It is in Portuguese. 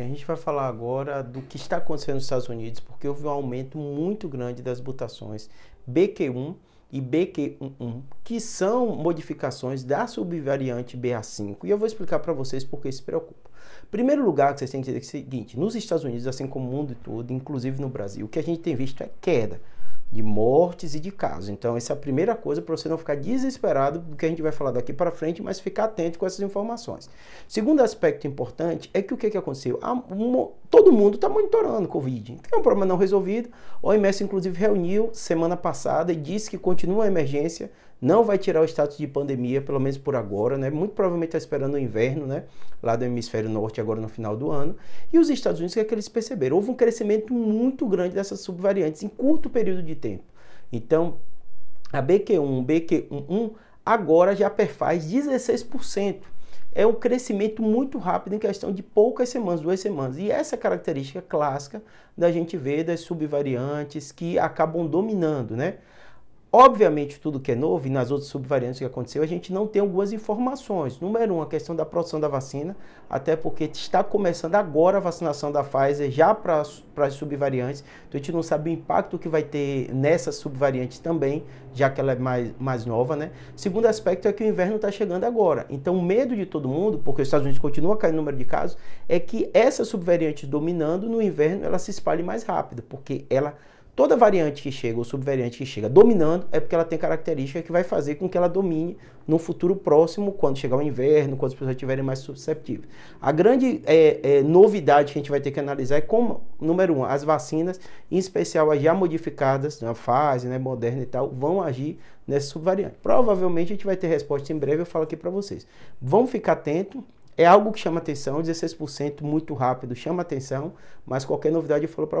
a gente vai falar agora do que está acontecendo nos Estados Unidos, porque houve um aumento muito grande das mutações BQ1 e BQ11, que são modificações da subvariante BA5. E eu vou explicar para vocês por que se preocupa. Primeiro lugar que vocês têm que entender é o seguinte, nos Estados Unidos, assim como o mundo todo, inclusive no Brasil, o que a gente tem visto é queda de mortes e de casos. Então, essa é a primeira coisa para você não ficar desesperado do que a gente vai falar daqui para frente, mas ficar atento com essas informações. Segundo aspecto importante é que o que, que aconteceu? todo mundo está monitorando o Covid. Tem um problema não resolvido. A OMS, inclusive, reuniu semana passada e disse que continua a emergência não vai tirar o status de pandemia, pelo menos por agora, né? Muito provavelmente está esperando o inverno, né? Lá do hemisfério norte, agora no final do ano. E os Estados Unidos, o que é que eles perceberam? Houve um crescimento muito grande dessas subvariantes em curto período de tempo. Então, a BQ1, BQ11 agora já perfaz 16%. É um crescimento muito rápido em questão de poucas semanas, duas semanas. E essa é característica clássica da gente ver das subvariantes que acabam dominando, né? Obviamente, tudo que é novo e nas outras subvariantes que aconteceu, a gente não tem algumas informações. Número um, a questão da produção da vacina, até porque está começando agora a vacinação da Pfizer já para as subvariantes. Então, a gente não sabe o impacto que vai ter nessa subvariante também, já que ela é mais, mais nova, né? Segundo aspecto é que o inverno está chegando agora. Então, o medo de todo mundo, porque os Estados Unidos continua caindo o número de casos, é que essa subvariante dominando no inverno ela se espalhe mais rápido, porque ela Toda variante que chega ou subvariante que chega dominando é porque ela tem característica que vai fazer com que ela domine no futuro próximo, quando chegar o inverno, quando as pessoas estiverem mais susceptíveis. A grande é, é, novidade que a gente vai ter que analisar é como, número um, as vacinas, em especial as já modificadas, na né, fase né, moderna e tal, vão agir nessa subvariante. Provavelmente a gente vai ter resposta em breve, eu falo aqui para vocês. Vamos ficar atento, é algo que chama atenção, 16% muito rápido chama atenção, mas qualquer novidade eu falo para vocês.